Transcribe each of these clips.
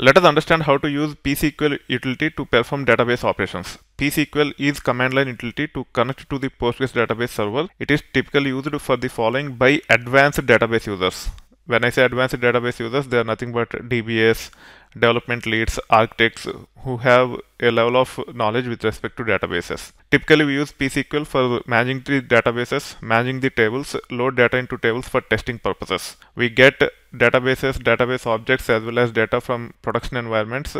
Let us understand how to use psql utility to perform database operations. psql is command line utility to connect to the Postgres database server. It is typically used for the following by advanced database users. When I say advanced database users, they are nothing but DBAs, development leads, architects who have a level of knowledge with respect to databases. Typically, we use PSQL for managing the databases, managing the tables, load data into tables for testing purposes. We get databases, database objects, as well as data from production environments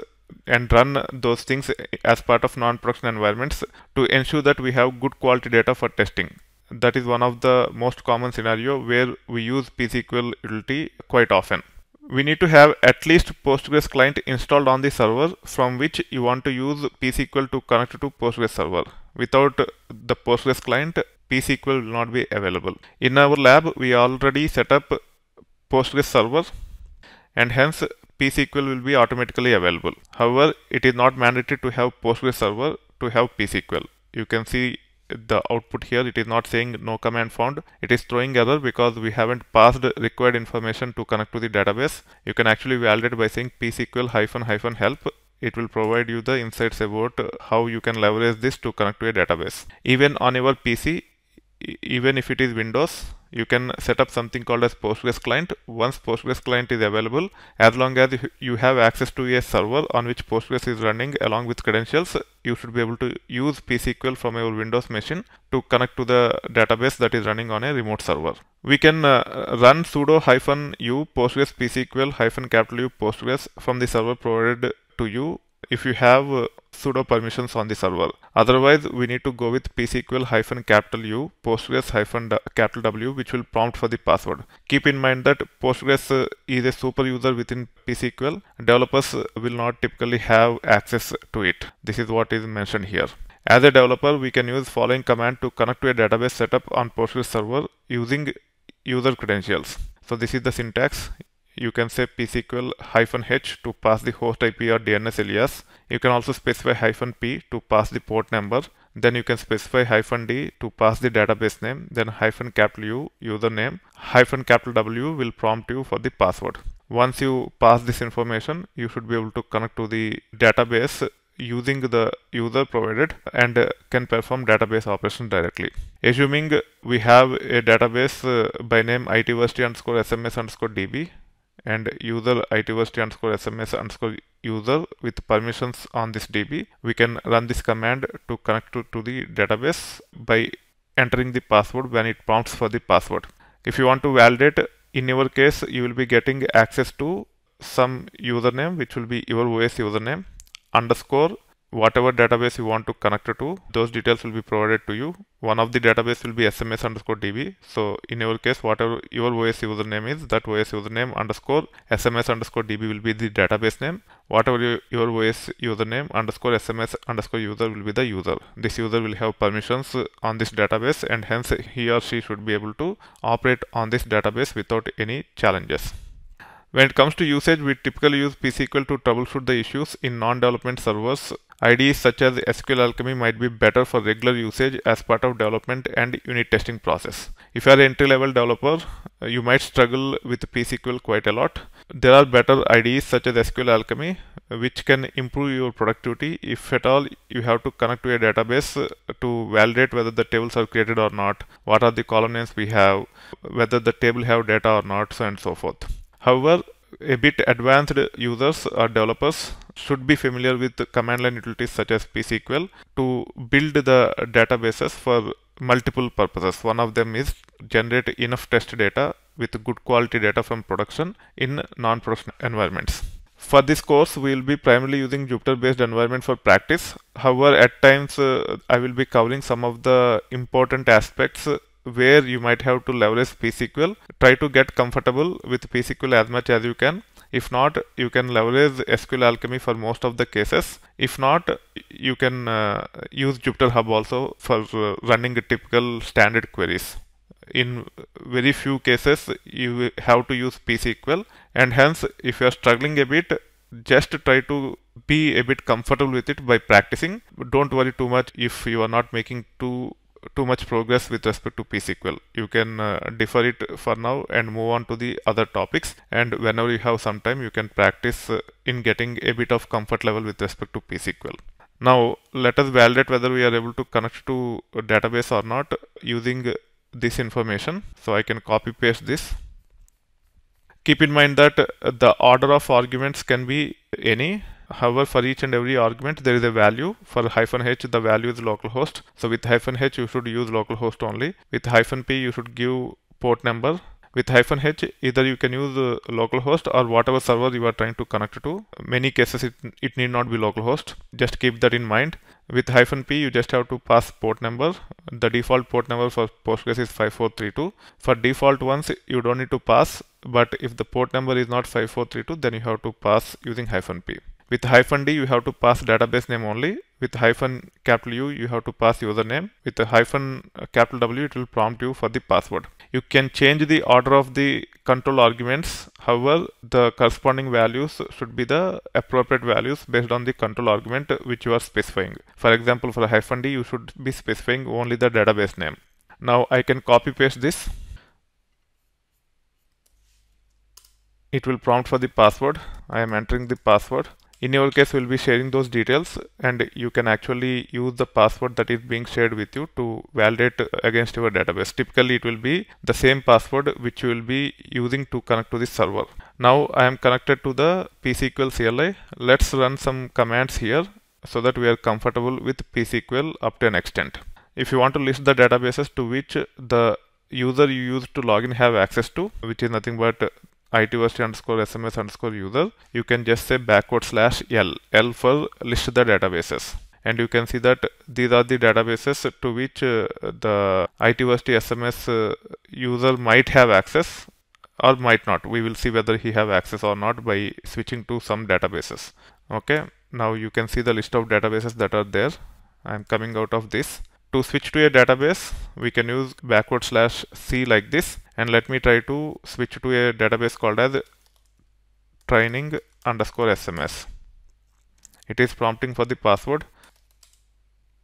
and run those things as part of non-production environments to ensure that we have good quality data for testing that is one of the most common scenario where we use psql utility quite often we need to have at least Postgres client installed on the server from which you want to use pSQL to connect to Postgres server. Without the Postgres client, pSQL will not be available. In our lab, we already set up Postgres server and hence pSQL will be automatically available. However, it is not mandatory to have Postgres server to have pSQL. You can see the output here it is not saying no command found it is throwing error because we haven't passed required information to connect to the database you can actually validate by saying psql hyphen hyphen help it will provide you the insights about uh, how you can leverage this to connect to a database even on your pc even if it is windows you can set up something called as Postgres client. Once Postgres client is available, as long as you have access to a server on which Postgres is running along with credentials, you should be able to use psql from your Windows machine to connect to the database that is running on a remote server. We can uh, run sudo hyphen u postgres psql hyphen capital U postgres from the server provided to you if you have uh, pseudo permissions on the server. Otherwise, we need to go with psql hyphen capital U postgres hyphen capital W, which will prompt for the password. Keep in mind that Postgres uh, is a super user within psql. Developers uh, will not typically have access to it. This is what is mentioned here. As a developer, we can use following command to connect to a database setup on Postgres server using user credentials. So this is the syntax you can say psql hyphen h to pass the host IP or DNS alias. You can also specify hyphen p to pass the port number. Then you can specify hyphen d to pass the database name. Then hyphen capital U username. Hyphen capital W will prompt you for the password. Once you pass this information, you should be able to connect to the database using the user provided and uh, can perform database operation directly. Assuming we have a database uh, by name itversity underscore sms underscore db and user itverse underscore sms underscore user with permissions on this db we can run this command to connect to, to the database by entering the password when it prompts for the password if you want to validate in your case you will be getting access to some username which will be your OS username underscore whatever database you want to connect to those details will be provided to you one of the database will be sms underscore db so in your case whatever your os username is that os username underscore sms underscore db will be the database name whatever your os username underscore sms underscore user will be the user this user will have permissions on this database and hence he or she should be able to operate on this database without any challenges when it comes to usage, we typically use psql to troubleshoot the issues in non-development servers IDEs such as SQL Alchemy might be better for regular usage as part of development and unit testing process. If you are an entry-level developer, uh, you might struggle with PSQL quite a lot. There are better IDEs such as SQL Alchemy uh, which can improve your productivity if at all you have to connect to a database uh, to validate whether the tables are created or not, what are the column names we have, whether the table have data or not, so and so forth. However, a bit advanced users or developers should be familiar with command line utilities such as psql to build the databases for multiple purposes. One of them is generate enough test data with good quality data from production in non-production environments. For this course, we will be primarily using Jupyter-based environment for practice. However, at times uh, I will be covering some of the important aspects where you might have to leverage psql try to get comfortable with psql as much as you can if not you can leverage sql alchemy for most of the cases if not you can uh, use jupyter hub also for uh, running typical standard queries in very few cases you have to use psql and hence if you are struggling a bit just try to be a bit comfortable with it by practicing don't worry too much if you are not making too too much progress with respect to psql you can uh, defer it for now and move on to the other topics and whenever you have some time you can practice uh, in getting a bit of comfort level with respect to psql now let us validate whether we are able to connect to database or not using this information so i can copy paste this keep in mind that the order of arguments can be any However, for each and every argument, there is a value. For hyphen h, the value is localhost. So with hyphen h, you should use localhost only. With hyphen p, you should give port number with hyphen h either you can use uh, localhost or whatever server you are trying to connect to many cases it, it need not be localhost just keep that in mind with hyphen p you just have to pass port number the default port number for postgres is 5432 for default ones you don't need to pass but if the port number is not 5432 then you have to pass using hyphen p with hyphen D, you have to pass database name only. With hyphen capital U, you have to pass username. With hyphen uh, capital W, it will prompt you for the password. You can change the order of the control arguments. However, the corresponding values should be the appropriate values based on the control argument which you are specifying. For example, for hyphen D, you should be specifying only the database name. Now I can copy paste this. It will prompt for the password. I am entering the password in your case we'll be sharing those details and you can actually use the password that is being shared with you to validate against your database typically it will be the same password which you will be using to connect to the server now i am connected to the psql cli let's run some commands here so that we are comfortable with psql up to an extent if you want to list the databases to which the user you used to login have access to which is nothing but itversity underscore sms underscore user you can just say backward slash l l for list the databases and you can see that these are the databases to which uh, the itversity sms uh, user might have access or might not we will see whether he have access or not by switching to some databases okay now you can see the list of databases that are there i'm coming out of this to switch to a database, we can use backward slash C like this. And let me try to switch to a database called as training underscore SMS. It is prompting for the password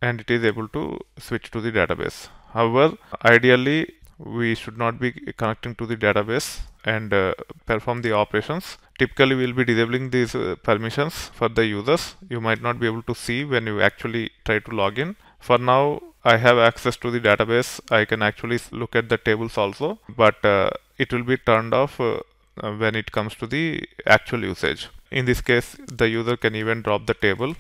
and it is able to switch to the database. However, ideally, we should not be connecting to the database and uh, perform the operations. Typically, we'll be disabling these uh, permissions for the users. You might not be able to see when you actually try to log in. For now, I have access to the database, I can actually look at the tables also, but uh, it will be turned off uh, uh, when it comes to the actual usage. In this case, the user can even drop the table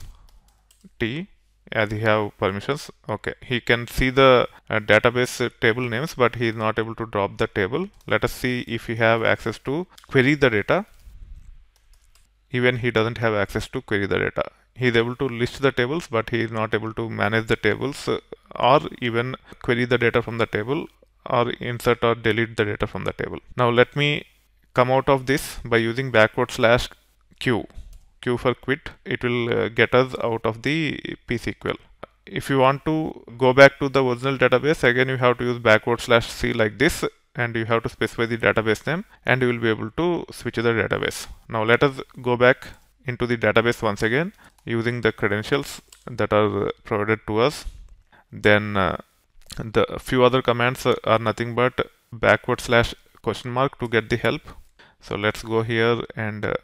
T as he have permissions. Okay, he can see the uh, database uh, table names, but he is not able to drop the table. Let us see if he have access to query the data. Even he doesn't have access to query the data he is able to list the tables but he is not able to manage the tables uh, or even query the data from the table or insert or delete the data from the table. Now let me come out of this by using backward slash q q for quit it will uh, get us out of the psql if you want to go back to the original database again you have to use backward slash c like this and you have to specify the database name and you will be able to switch the database now let us go back into the database once again using the credentials that are uh, provided to us then uh, the few other commands uh, are nothing but backward slash question mark to get the help so let's go here and uh,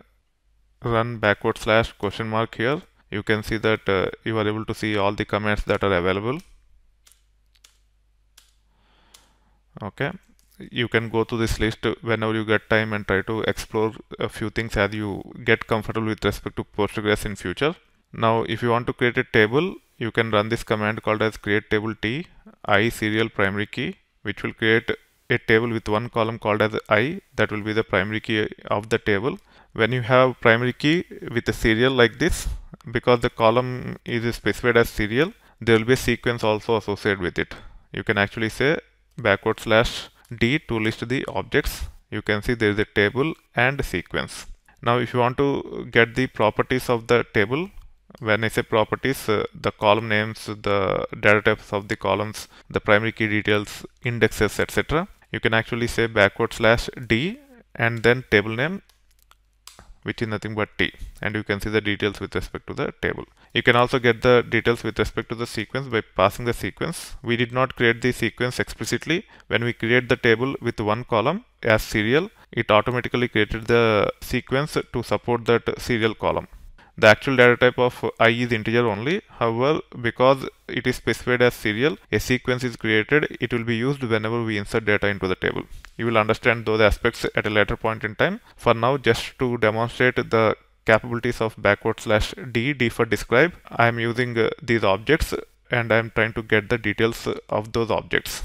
run backward slash question mark here you can see that uh, you are able to see all the commands that are available okay you can go to this list whenever you get time and try to explore a few things as you get comfortable with respect to Postgres in future. Now, if you want to create a table, you can run this command called as create table t i serial primary key, which will create a table with one column called as i that will be the primary key of the table. When you have primary key with a serial like this, because the column is specified as serial, there will be a sequence also associated with it. You can actually say backward slash D to list the objects. You can see there is a table and sequence. Now if you want to get the properties of the table, when I say properties, uh, the column names, the data types of the columns, the primary key details, indexes, etc. You can actually say backward slash D and then table name which is nothing but t and you can see the details with respect to the table. You can also get the details with respect to the sequence by passing the sequence. We did not create the sequence explicitly. When we create the table with one column as serial, it automatically created the sequence to support that serial column the actual data type of i is integer only however because it is specified as serial a sequence is created it will be used whenever we insert data into the table you will understand those aspects at a later point in time for now just to demonstrate the capabilities of backward slash d d for describe i am using uh, these objects and i am trying to get the details of those objects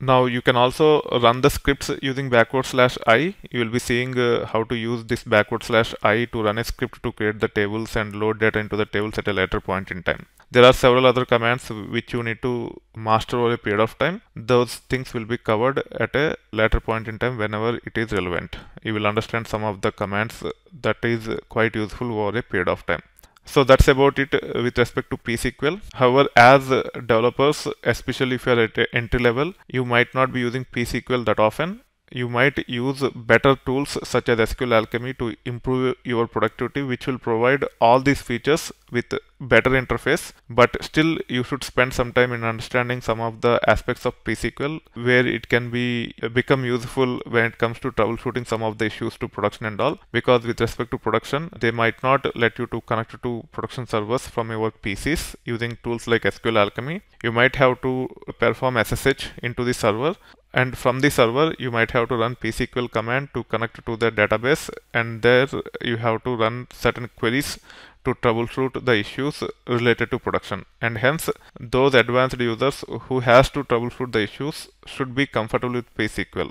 now you can also run the scripts using backward slash i. You will be seeing uh, how to use this backward slash i to run a script to create the tables and load data into the tables at a later point in time. There are several other commands which you need to master over a period of time. Those things will be covered at a later point in time whenever it is relevant. You will understand some of the commands that is quite useful over a period of time. So that's about it uh, with respect to PSQL. However, as uh, developers, especially if you're at entry level, you might not be using PSQL that often you might use better tools such as SQL Alchemy to improve your productivity which will provide all these features with better interface but still you should spend some time in understanding some of the aspects of PSQL where it can be uh, become useful when it comes to troubleshooting some of the issues to production and all because with respect to production they might not let you to connect to production servers from your PCs using tools like SQL Alchemy you might have to perform SSH into the server and from the server you might have to run psql command to connect to the database and there you have to run certain queries to troubleshoot the issues related to production and hence those advanced users who has to troubleshoot the issues should be comfortable with psql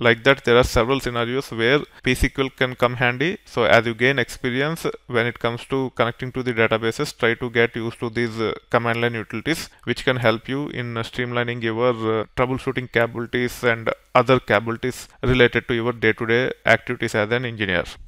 like that, there are several scenarios where PSQL can come handy. So as you gain experience when it comes to connecting to the databases, try to get used to these uh, command line utilities, which can help you in uh, streamlining your uh, troubleshooting capabilities and other capabilities related to your day to -day activities as an engineer.